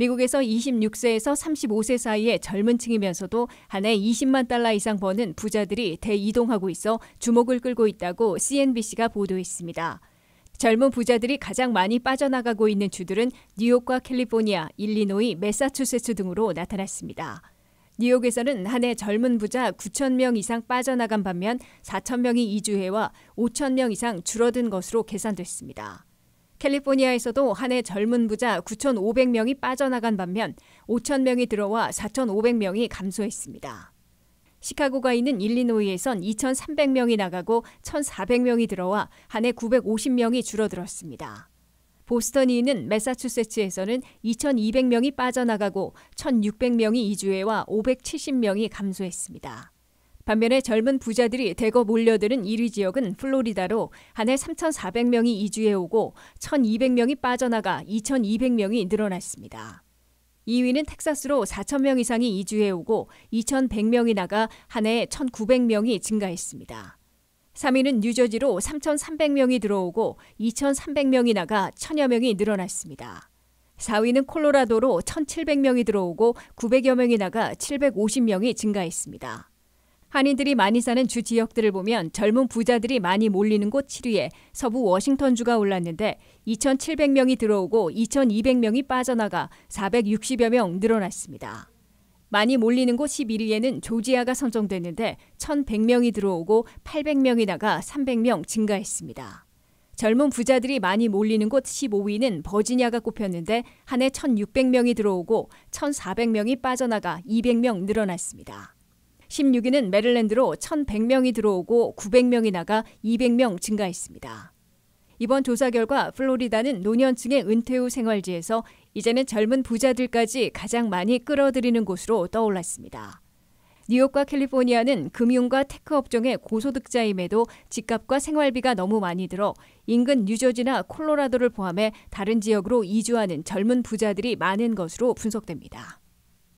미국에서 26세에서 35세 사이의 젊은 층이면서도 한 해 20만 달러 이상 버는 부자들이 대이동하고 있어 주목을 끌고 있다고 CNBC가 보도했습니다. 젊은 부자들이 가장 많이 빠져나가고 있는 주들은 뉴욕과 캘리포니아, 일리노이, 매사추세츠 등으로 나타났습니다. 뉴욕에서는 한 해 젊은 부자 9천 명 이상 빠져나간 반면 4천 명이 이주해와 5천 명 이상 줄어든 것으로 계산됐습니다. 캘리포니아에서도 한 해 젊은 부자 9,500명이 빠져나간 반면 5,000명이 들어와 4,500명이 감소했습니다. 시카고가 있는 일리노이에선 2,300명이 나가고 1,400명이 들어와 한 해 950명이 줄어들었습니다. 보스턴이 있는 매사추세츠에서는 2,200명이 빠져나가고 1,600명이 이주해와 570명이 감소했습니다. 반면에 젊은 부자들이 대거 몰려드는 1위 지역은 플로리다로 한 해 3,400명이 이주해 오고 1,200명이 빠져나가 2,200명이 늘어났습니다. 2위는 텍사스로 4,000명 이상이 이주해 오고 2,100명이 나가 한해 1,900명이 증가했습니다. 3위는 뉴저지로 3,300명이 들어오고 2,300명이 나가 1,000여 명이 늘어났습니다. 4위는 콜로라도로 1,700명이 들어오고 900여 명이 나가 750명이 증가했습니다. 한인들이 많이 사는 주 지역들을 보면 젊은 부자들이 많이 몰리는 곳 7위에 서부 워싱턴주가 올랐는데 2,700명이 들어오고 2,200명이 빠져나가 460여 명 늘어났습니다. 많이 몰리는 곳 11위에는 조지아가 선정됐는데 1,100명이 들어오고 800명이 나가 300명 증가했습니다. 젊은 부자들이 많이 몰리는 곳 15위는 버지니아가 꼽혔는데 한해 1,600명이 들어오고 1,400명이 빠져나가 200명 늘어났습니다. 1 6위는 메릴랜드로 1,100명이 들어오고 900명이 나가 200명 증가했습니다. 이번 조사 결과 플로리다는 노년층의 은퇴 후 생활지에서 이제는 젊은 부자들까지 가장 많이 끌어들이는 곳으로 떠올랐습니다. 뉴욕과 캘리포니아는 금융과 테크 업종의 고소득자임에도 집값과 생활비가 너무 많이 들어 인근 뉴저지나 콜로라도를 포함해 다른 지역으로 이주하는 젊은 부자들이 많은 것으로 분석됩니다.